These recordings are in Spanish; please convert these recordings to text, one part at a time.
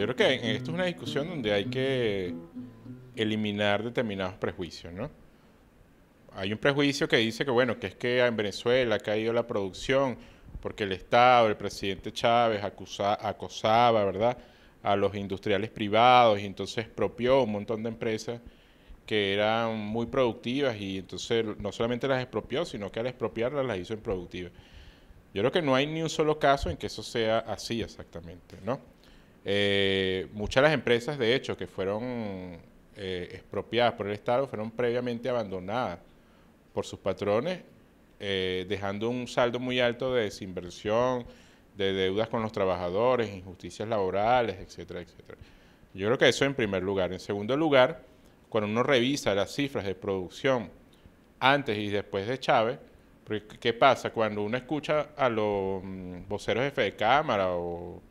Yo creo que esto es una discusión donde hay que eliminar determinados prejuicios, ¿no? Hay un prejuicio que dice que, bueno, que es que en Venezuela ha caído la producción porque el Estado, el presidente Chávez acosaba, ¿verdad?, a los industriales privados y entonces expropió un montón de empresas que eran muy productivas y entonces no solamente las expropió, sino que al expropiarlas las hizo improductivas. Yo creo que no hay ni un solo caso en que eso sea así exactamente, ¿no? Eh, muchas de las empresas, de hecho, que fueron eh, expropiadas por el Estado, fueron previamente abandonadas por sus patrones, eh, dejando un saldo muy alto de desinversión, de deudas con los trabajadores, injusticias laborales, etcétera, etcétera. Yo creo que eso en primer lugar. En segundo lugar, cuando uno revisa las cifras de producción antes y después de Chávez, ¿qué pasa? Cuando uno escucha a los mm, voceros de de cámara o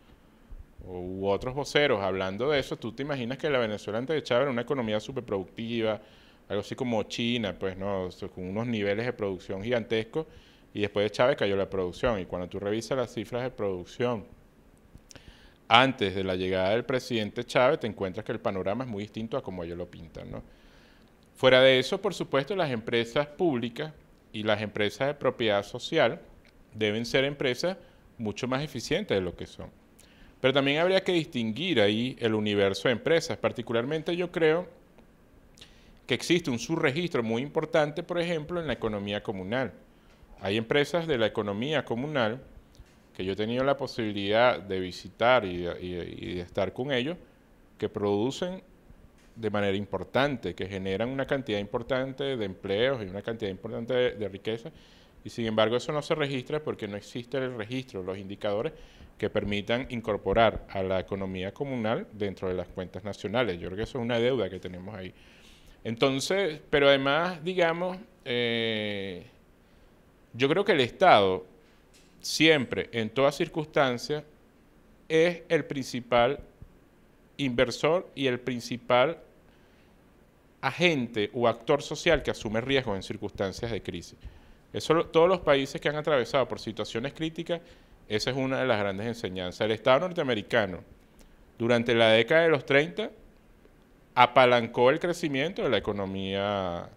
u otros voceros hablando de eso, tú te imaginas que la Venezuela antes de Chávez era una economía superproductiva, algo así como China, pues no, con unos niveles de producción gigantescos, y después de Chávez cayó la producción. Y cuando tú revisas las cifras de producción antes de la llegada del presidente Chávez, te encuentras que el panorama es muy distinto a como ellos lo pintan, ¿no? Fuera de eso, por supuesto, las empresas públicas y las empresas de propiedad social deben ser empresas mucho más eficientes de lo que son. Pero también habría que distinguir ahí el universo de empresas. Particularmente yo creo que existe un subregistro muy importante, por ejemplo, en la economía comunal. Hay empresas de la economía comunal que yo he tenido la posibilidad de visitar y, de estar con ellos, que producen de manera importante, que generan una cantidad importante de empleos y una cantidad importante de riqueza y sin embargo eso no se registra porque no existe el registro, los indicadores que permitan incorporar a la economía comunal dentro de las cuentas nacionales. Yo creo que eso es una deuda que tenemos ahí. Entonces, pero además, digamos, eh, yo creo que el Estado siempre, en todas circunstancias, es el principal inversor y el principal agente o actor social que asume riesgos en circunstancias de crisis todos los países que han atravesado por situaciones críticas, esa es una de las grandes enseñanzas. El Estado norteamericano, durante la década de los 30, apalancó el crecimiento de la economía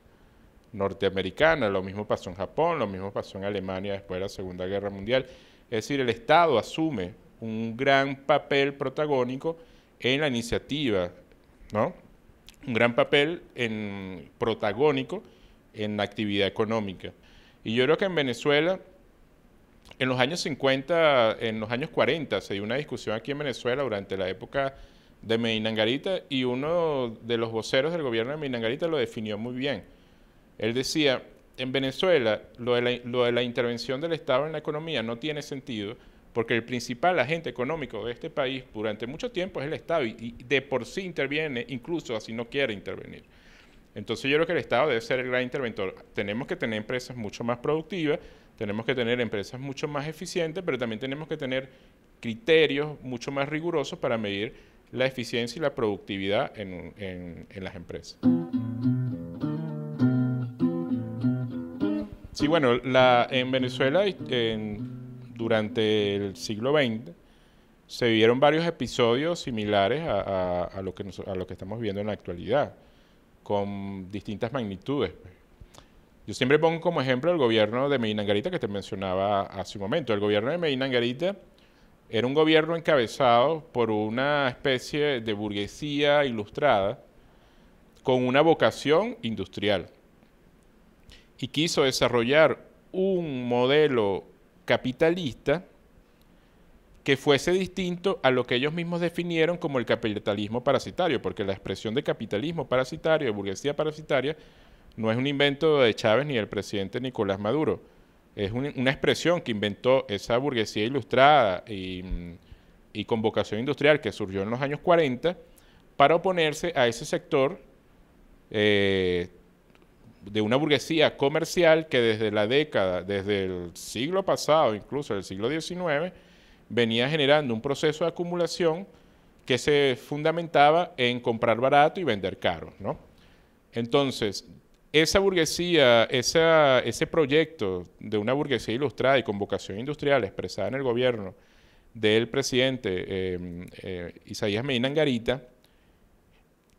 norteamericana. Lo mismo pasó en Japón, lo mismo pasó en Alemania después de la Segunda Guerra Mundial. Es decir, el Estado asume un gran papel protagónico en la iniciativa, ¿no? Un gran papel en, protagónico en la actividad económica. Y yo creo que en Venezuela, en los años 50, en los años 40, se dio una discusión aquí en Venezuela durante la época de Medinangarita y uno de los voceros del gobierno de Medinangarita lo definió muy bien. Él decía, en Venezuela lo de, la, intervención del Estado en la economía no tiene sentido porque el principal agente económico de este país durante mucho tiempo es el Estado y, y de por sí interviene incluso así no quiere intervenir. Entonces yo creo que el Estado debe ser el gran interventor. Tenemos que tener empresas mucho más productivas, tenemos que tener empresas mucho más eficientes, pero también tenemos que tener criterios mucho más rigurosos para medir la eficiencia y la productividad en, las empresas. Sí, bueno, en Venezuela durante el siglo XX se vivieron varios episodios similares a, a, lo que estamos viendo en la actualidad con distintas magnitudes. Yo siempre pongo como ejemplo el gobierno de Medina Angarita que te mencionaba hace un momento. El gobierno de Medina Angarita era un gobierno encabezado por una especie de burguesía ilustrada con una vocación industrial y quiso desarrollar un modelo capitalista que fuese distinto a lo que ellos mismos definieron como el capitalismo parasitario, porque la expresión de capitalismo parasitario, de burguesía parasitaria, no es un invento de Chávez ni del presidente Nicolás Maduro. Es una expresión que inventó esa burguesía ilustrada mm, y, con vocación industrial que surgió en los años 40 para oponerse a ese sector eh, de una burguesía comercial que desde la década, desde el siglo pasado, incluso el siglo XIX, venía generando un proceso de acumulación que se fundamentaba en comprar barato y vender caro, Entonces, esa burguesía, ese proyecto de una burguesía ilustrada y con vocación industrial expresada en el gobierno del presidente em, eh, Isaías Medina Angarita,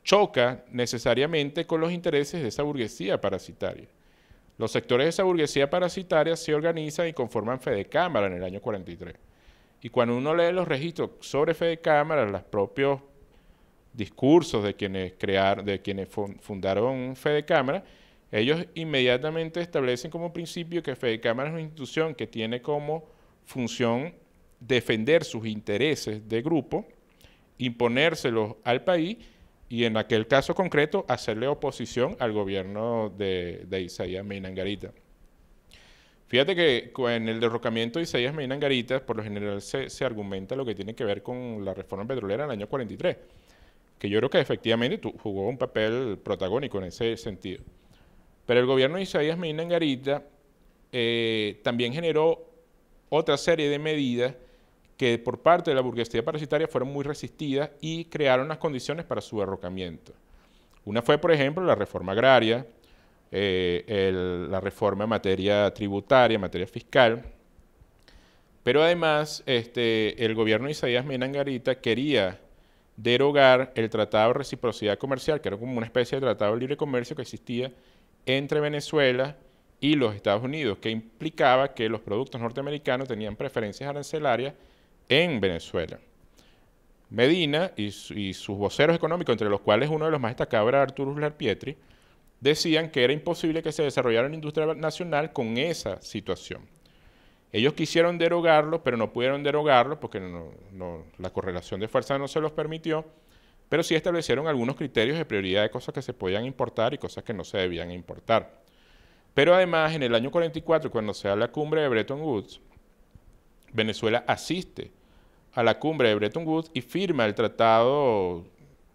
choca necesariamente con los intereses de esa burguesía parasitaria. Los sectores de esa burguesía parasitaria se organizan y conforman de Cámara en el año 43. Y cuando uno lee los registros sobre Fede Cámara, los propios discursos de quienes, crearon, de quienes fundaron Fede Cámara, ellos inmediatamente establecen como principio que Fede Cámara es una institución que tiene como función defender sus intereses de grupo, imponérselos al país y en aquel caso concreto hacerle oposición al gobierno de, de Isaías Meinangarita. Fíjate que en el derrocamiento de Isaías Medina Garitas, por lo general se, argumenta lo que tiene que ver con la reforma petrolera en el año 43, que yo creo que efectivamente jugó un papel protagónico en ese sentido. Pero el gobierno de Isaías Medina Garita eh, también generó otra serie de medidas que por parte de la burguesía parasitaria fueron muy resistidas y crearon las condiciones para su derrocamiento. Una fue, por ejemplo, la reforma agraria, eh, la reforma en materia tributaria, en materia fiscal. Pero además, este, el gobierno de Isaías Menangarita quería derogar el Tratado de Reciprocidad Comercial, que era como una especie de tratado de libre comercio que existía entre Venezuela y los Estados Unidos, que implicaba que los productos norteamericanos tenían preferencias arancelarias en Venezuela. Medina y, sus voceros económicos, entre los cuales uno de los más destacados era Arturo Pietri, decían que era imposible que se desarrollara una industria nacional con esa situación. Ellos quisieron derogarlo, pero no pudieron derogarlo porque la correlación de fuerzas no se los permitió, pero sí establecieron algunos criterios de prioridad de cosas que se podían importar y cosas que no se debían importar. Pero además, en el año 44, cuando se da la cumbre de Bretton Woods, Venezuela asiste a la cumbre de Bretton Woods y firma el Tratado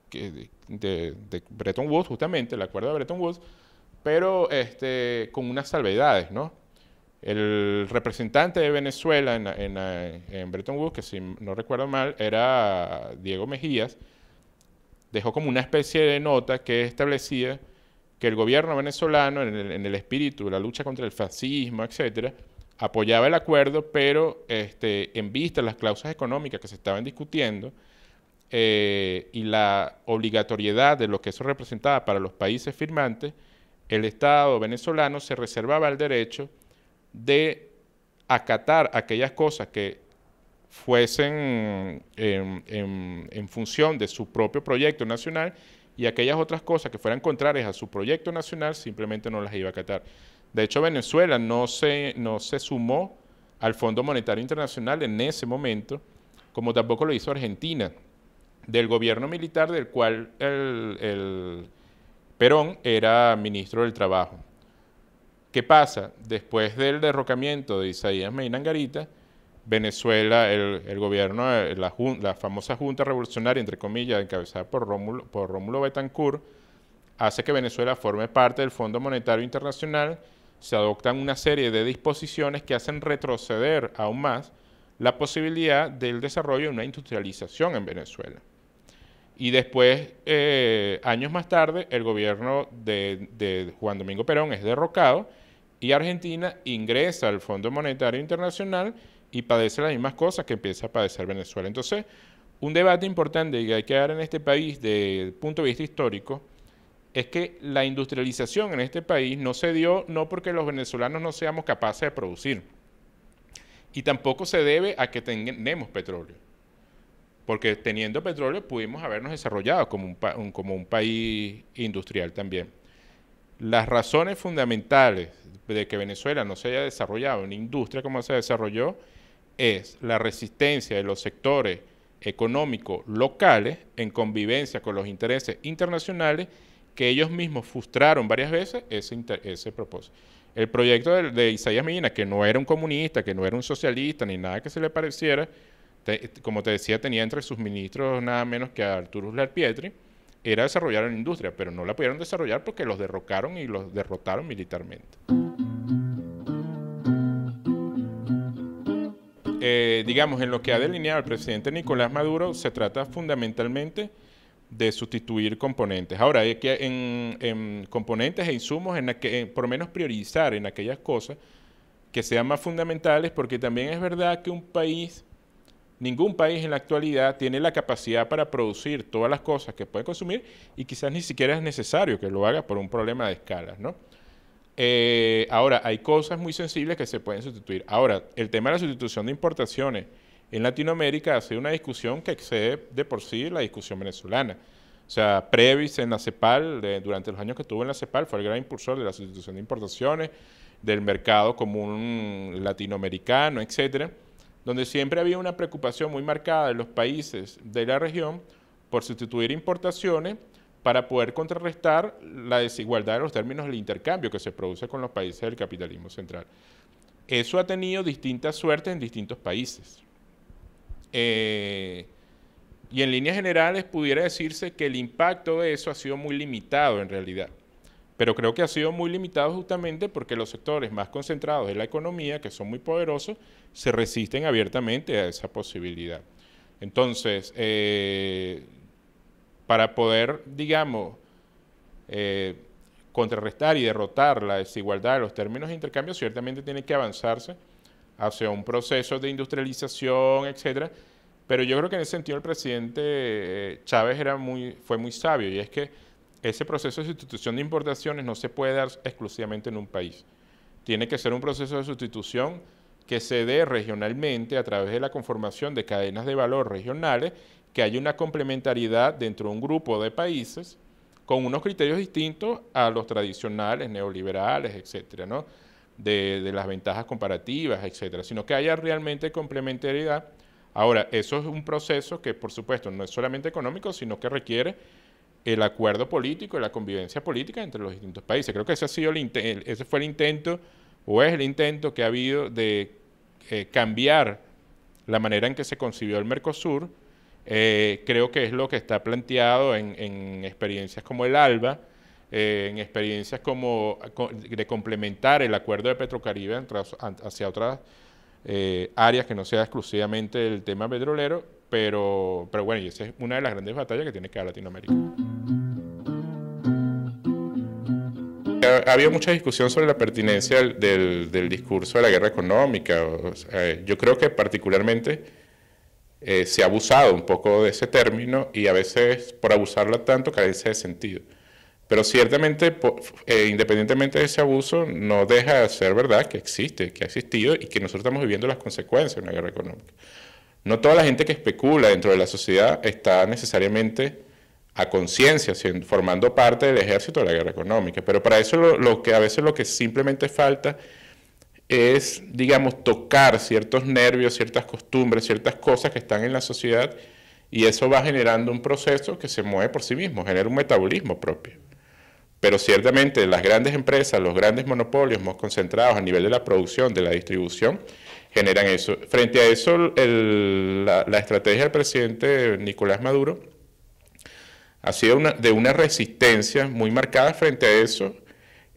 que, de, Bretton Woods, justamente, el acuerdo de Bretton Woods, pero este, con unas salvedades, ¿no? El representante de Venezuela en, en, Bretton Woods, que si no recuerdo mal, era Diego Mejías, dejó como una especie de nota que establecía que el gobierno venezolano, en el, en el espíritu de la lucha contra el fascismo, etcétera, apoyaba el acuerdo, pero este, en vista de las cláusulas económicas que se estaban discutiendo, eh, y la obligatoriedad de lo que eso representaba para los países firmantes, el Estado venezolano se reservaba el derecho de acatar aquellas cosas que fuesen en, em, em, en, función de su propio proyecto nacional y aquellas otras cosas que fueran contrarias a su proyecto nacional simplemente no las iba a acatar. De hecho, Venezuela no se, no se sumó al Fondo Monetario Internacional en ese momento, como tampoco lo hizo Argentina del gobierno militar del cual el, Perón era ministro del Trabajo. ¿Qué pasa? Después del derrocamiento de Isaías Medina Venezuela, el, gobierno, la, la, famosa Junta Revolucionaria, entre comillas, encabezada por Rómulo, por Rómulo Betancourt, hace que Venezuela forme parte del Fondo Monetario Internacional, se adoptan una serie de disposiciones que hacen retroceder aún más la posibilidad del desarrollo de una industrialización en Venezuela. Y después, eh, años más tarde, el gobierno de, Juan Domingo Perón es derrocado y Argentina ingresa al Fondo Monetario Internacional y padece las mismas cosas que empieza a padecer Venezuela. Entonces, un debate importante que hay que dar en este país desde el punto de vista histórico es que la industrialización en este país no se dio no porque los venezolanos no seamos capaces de producir, y tampoco se debe a que tenemos petróleo porque teniendo petróleo pudimos habernos desarrollado como un, como un país industrial también. Las razones fundamentales de que Venezuela no se haya desarrollado en industria como se desarrolló es la resistencia de los sectores económicos locales en convivencia con los intereses internacionales que ellos mismos frustraron varias veces ese, ese propósito. El proyecto de, de Isaías Medina, que no era un comunista, que no era un socialista, ni nada que se le pareciera, como te decía, tenía entre sus ministros nada menos que a Arturo Pietri, era desarrollar la industria, pero no la pudieron desarrollar porque los derrocaron y los derrotaron militarmente. Eh, digamos, en lo que ha delineado el presidente Nicolás Maduro, se trata fundamentalmente de sustituir componentes. Ahora, hay que en, componentes e insumos, en, que, por lo menos priorizar en aquellas cosas que sean más fundamentales, porque también es verdad que un país Ningún país en la actualidad tiene la capacidad para producir todas las cosas que puede consumir y quizás ni siquiera es necesario que lo haga por un problema de escalas, ¿no? Eh, ahora, hay cosas muy sensibles que se pueden sustituir. Ahora, el tema de la sustitución de importaciones en Latinoamérica ha sido una discusión que excede de por sí la discusión venezolana. O sea, Previs en la CEPAL, durante los años que estuvo en la CEPAL, fue el gran impulsor de la sustitución de importaciones, del mercado común latinoamericano, etcétera donde siempre había una preocupación muy marcada de los países de la región por sustituir importaciones para poder contrarrestar la desigualdad de los términos del intercambio que se produce con los países del capitalismo central. Eso ha tenido distintas suertes en distintos países. Eh, y en líneas generales pudiera decirse que el impacto de eso ha sido muy limitado en realidad pero creo que ha sido muy limitado justamente porque los sectores más concentrados de la economía, que son muy poderosos, se resisten abiertamente a esa posibilidad. Entonces, eh, para poder, digamos, eh, contrarrestar y derrotar la desigualdad de los términos de intercambio, ciertamente tiene que avanzarse hacia un proceso de industrialización, etcétera. Pero yo creo que en ese sentido el presidente eh, Chávez era muy, fue muy sabio y es que ese proceso de sustitución de importaciones no se puede dar exclusivamente en un país. Tiene que ser un proceso de sustitución que se dé regionalmente a través de la conformación de cadenas de valor regionales, que haya una complementariedad dentro de un grupo de países con unos criterios distintos a los tradicionales, neoliberales, etcétera, de, de las ventajas comparativas, etcétera, sino que haya realmente complementariedad. Ahora, eso es un proceso que, por supuesto, no es solamente económico, sino que requiere el acuerdo político y la convivencia política entre los distintos países. Creo que ese, ha sido el ese fue el intento, o es el intento que ha habido de eh, cambiar la manera en que se concibió el Mercosur. Eh, creo que es lo que está planteado en, experiencias como el ALBA, eh, en experiencias como de complementar el acuerdo de Petrocaribe hacia otras áreas que no sea exclusivamente el tema petrolero pero, pero bueno, y esa es una de las grandes batallas que tiene que dar Latinoamérica. Ha, habido mucha discusión sobre la pertinencia del, discurso de la guerra económica. yo creo que particularmente eh, se ha abusado un poco de ese término y a veces por abusarla tanto carece de sentido. Pero ciertamente, eh, independientemente de ese abuso, no deja de ser verdad que existe, que ha existido y que nosotros estamos viviendo las consecuencias de una guerra económica. No toda la gente que especula dentro de la sociedad está necesariamente a conciencia, formando parte del ejército de la guerra económica. Pero para eso lo, que a veces lo que simplemente falta es, digamos, tocar ciertos nervios, ciertas costumbres, ciertas cosas que están en la sociedad y eso va generando un proceso que se mueve por sí mismo, genera un metabolismo propio. Pero ciertamente las grandes empresas, los grandes monopolios más concentrados a nivel de la producción, de la distribución, generan eso. Frente a eso, la, estrategia del presidente Nicolás Maduro ha sido de una resistencia muy marcada frente a eso,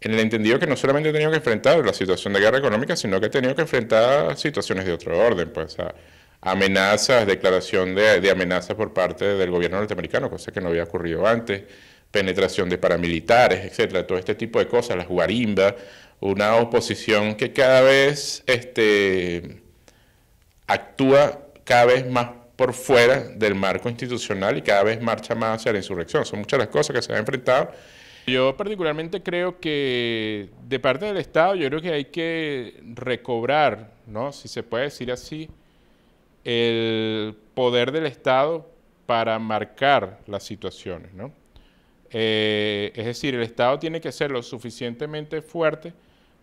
en el entendido que no solamente ha tenido que enfrentar la situación de guerra económica, sino que ha tenido que enfrentar situaciones de otro orden, pues a, amenazas, declaración de, amenazas por parte del gobierno norteamericano, cosa que no había ocurrido antes, penetración de paramilitares, etcétera, todo este tipo de cosas, las guarimbas, una oposición que cada vez este, actúa cada vez más por fuera del marco institucional y cada vez marcha más hacia la insurrección. Son muchas las cosas que se han enfrentado. Yo particularmente creo que de parte del Estado yo creo que hay que recobrar, si se puede decir así, el poder del Estado para marcar las situaciones. Eh, es decir, el Estado tiene que ser lo suficientemente fuerte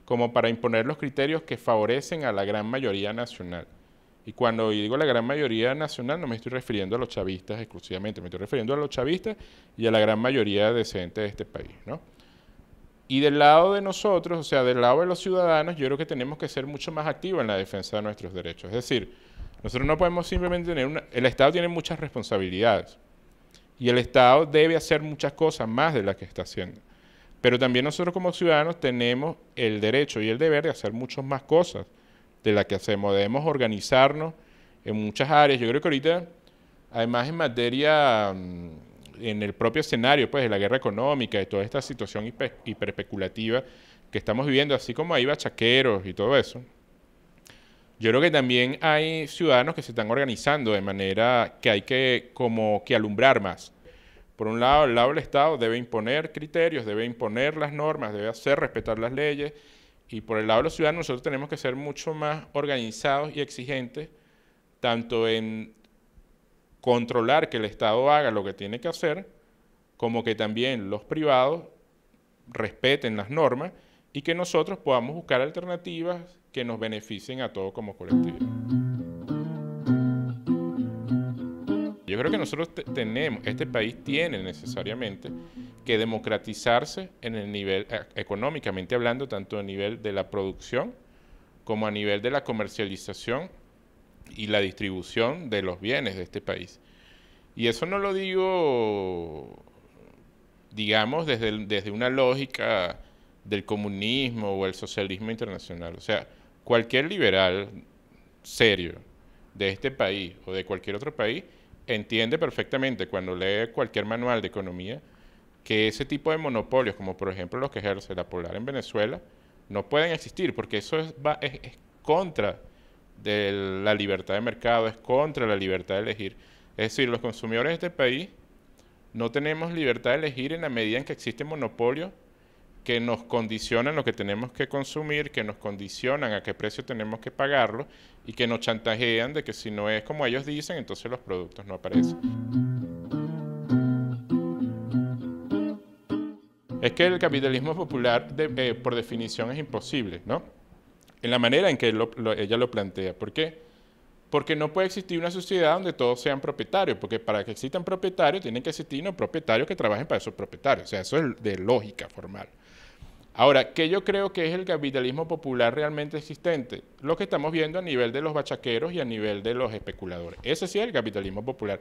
como para imponer los criterios que favorecen a la gran mayoría nacional. Y cuando digo la gran mayoría nacional, no me estoy refiriendo a los chavistas exclusivamente, me estoy refiriendo a los chavistas y a la gran mayoría decente de este país, Y del lado de nosotros, o sea, del lado de los ciudadanos, yo creo que tenemos que ser mucho más activos en la defensa de nuestros derechos. Es decir, nosotros no podemos simplemente tener una... El Estado tiene muchas responsabilidades y el Estado debe hacer muchas cosas más de las que está haciendo. Pero también nosotros como ciudadanos tenemos el derecho y el deber de hacer muchas más cosas de las que hacemos. Debemos organizarnos en muchas áreas. Yo creo que ahorita, además en materia, mm, en el propio escenario pues, de la guerra económica y toda esta situación hiper, hiperespeculativa que estamos viviendo, así como hay bachaqueros y todo eso, yo creo que también hay ciudadanos que se están organizando de manera que hay que como que alumbrar más por un lado, el lado del Estado debe imponer criterios, debe imponer las normas, debe hacer respetar las leyes. Y por el lado de los ciudadanos, nosotros tenemos que ser mucho más organizados y exigentes, tanto en controlar que el Estado haga lo que tiene que hacer, como que también los privados respeten las normas y que nosotros podamos buscar alternativas que nos beneficien a todos como colectividad. Yo creo que nosotros tenemos, este país tiene necesariamente que democratizarse en el nivel, eh, económicamente hablando, tanto a nivel de la producción como a nivel de la comercialización y la distribución de los bienes de este país. Y eso no lo digo, digamos, desde, desde una lógica del comunismo o el socialismo internacional. O sea, cualquier liberal serio de este país o de cualquier otro país entiende perfectamente cuando lee cualquier manual de economía que ese tipo de monopolios, como por ejemplo los que ejerce la Polar en Venezuela, no pueden existir, porque eso es, va, es, contra de la libertad de mercado, es contra la libertad de elegir. Es decir, los consumidores de este país no tenemos libertad de elegir en la medida en que existe monopolio que nos condicionan lo que tenemos que consumir, que nos condicionan a qué precio tenemos que pagarlo y que nos chantajean de que si no es como ellos dicen, entonces los productos no aparecen. Es que el capitalismo popular, eh, por definición, es imposible, ¿no? En la manera en que ella lo plantea. ¿Por qué? Porque no puede existir una sociedad donde todos sean propietarios, porque para que existan propietarios tienen que existir unos propietarios que trabajen para esos propietarios. O sea, eso es de lógica formal. Ahora, ¿qué yo creo que es el capitalismo popular realmente existente? Lo que estamos viendo a nivel de los bachaqueros y a nivel de los especuladores. Ese sí es el capitalismo popular.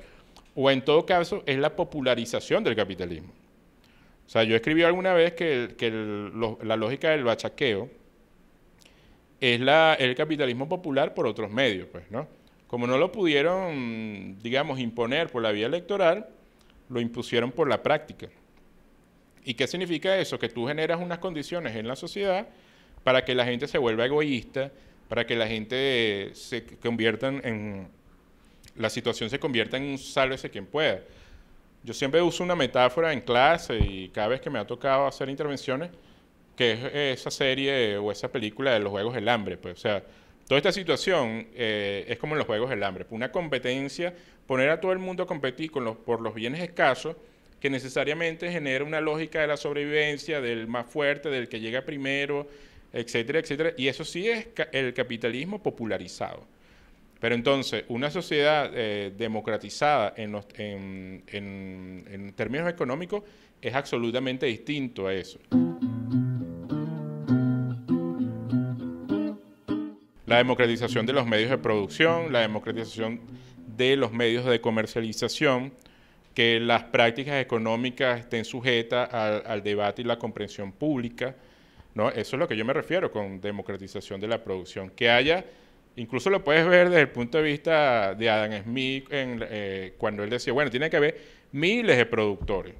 O en todo caso, es la popularización del capitalismo. O sea, yo escribí alguna vez que, la lógica del bachaqueo es el capitalismo popular por otros medios, pues, ¿no? Como no lo pudieron, digamos, imponer por la vía electoral, lo impusieron por la práctica. ¿Y qué significa eso? Que tú generas unas condiciones en la sociedad para que la gente se vuelva egoísta, para que la gente se convierta en... La situación se convierta en un sálvese quien pueda. Yo siempre uso una metáfora en clase y cada vez que me ha tocado hacer intervenciones, que es esa serie o esa película de los Juegos del Hambre. Pues, o sea, toda esta situación eh, es como en los Juegos del Hambre. Una competencia, poner a todo el mundo a competir con por los bienes escasos que necesariamente genera una lógica de la sobrevivencia, del más fuerte, del que llega primero, etcétera, etcétera. Y eso sí es el capitalismo popularizado. Pero entonces, una sociedad eh, democratizada en, en términos económicos es absolutamente distinto a eso. La democratización de los medios de producción, la democratización de los medios de comercialización, que las prácticas económicas estén sujetas al, debate y la comprensión pública. ¿no? Eso es lo que yo me refiero con democratización de la producción. Que haya, incluso lo puedes ver desde el punto de vista de Adam Smith, eh, cuando él decía, bueno, tiene que haber miles de productores.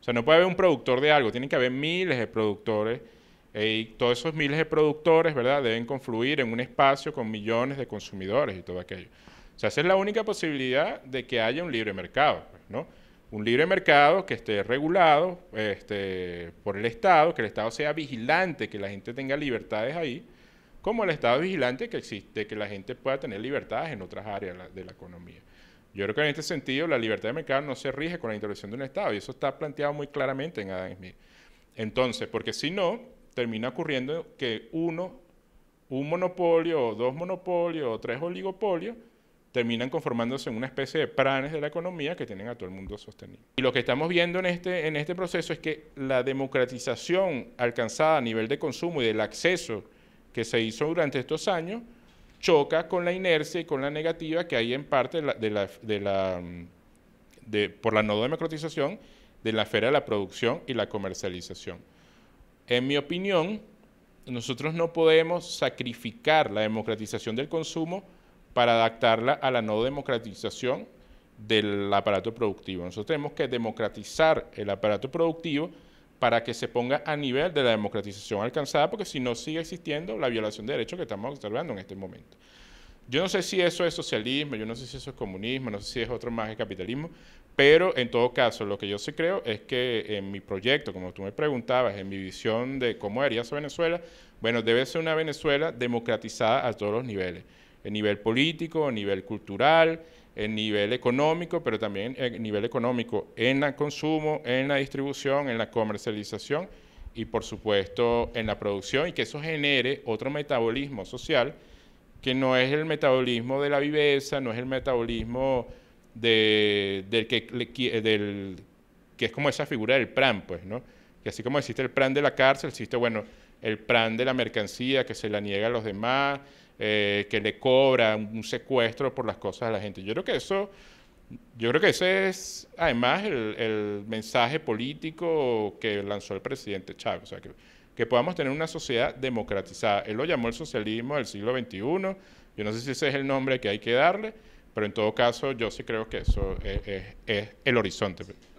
O sea, no puede haber un productor de algo, tienen que haber miles de productores. Eh, y todos esos miles de productores, ¿verdad?, deben confluir en un espacio con millones de consumidores y todo aquello. O sea, esa es la única posibilidad de que haya un libre mercado. Pues. Un libre mercado que esté regulado este, por el Estado, que el Estado sea vigilante, que la gente tenga libertades ahí, como el Estado vigilante que existe, que la gente pueda tener libertades en otras áreas de la economía. Yo creo que en este sentido la libertad de mercado no se rige con la intervención de un Estado y eso está planteado muy claramente en Adam Smith. Entonces, porque si no, termina ocurriendo que uno, un monopolio o dos monopolios o tres oligopolios terminan conformándose en una especie de planes de la economía que tienen a todo el mundo sostenido. Y lo que estamos viendo en este, en este proceso es que la democratización alcanzada a nivel de consumo y del acceso que se hizo durante estos años choca con la inercia y con la negativa que hay en parte por la no democratización de la esfera de la producción y la comercialización. En mi opinión, nosotros no podemos sacrificar la democratización del consumo para adaptarla a la no democratización del aparato productivo. Nosotros tenemos que democratizar el aparato productivo para que se ponga a nivel de la democratización alcanzada, porque si no sigue existiendo la violación de derechos que estamos observando en este momento. Yo no sé si eso es socialismo, yo no sé si eso es comunismo, no sé si es otro más que capitalismo, pero en todo caso, lo que yo sí creo es que en mi proyecto, como tú me preguntabas, en mi visión de cómo haría Venezuela, bueno, debe ser una Venezuela democratizada a todos los niveles en nivel político, en nivel cultural, en nivel económico, pero también en nivel económico, en el consumo, en la distribución, en la comercialización y por supuesto en la producción y que eso genere otro metabolismo social que no es el metabolismo de la viveza, no es el metabolismo del que, que es como esa figura del plan, pues, ¿no? Que así como existe el plan de la cárcel, existe, bueno, el plan de la mercancía que se la niega a los demás, eh, que le cobra un secuestro por las cosas de la gente. Yo creo que eso, yo creo que ese es además el, mensaje político que lanzó el presidente Chávez. O sea, que, podamos tener una sociedad democratizada. Él lo llamó el socialismo del siglo XXI. Yo no sé si ese es el nombre que hay que darle, pero en todo caso yo sí creo que eso es, es el horizonte.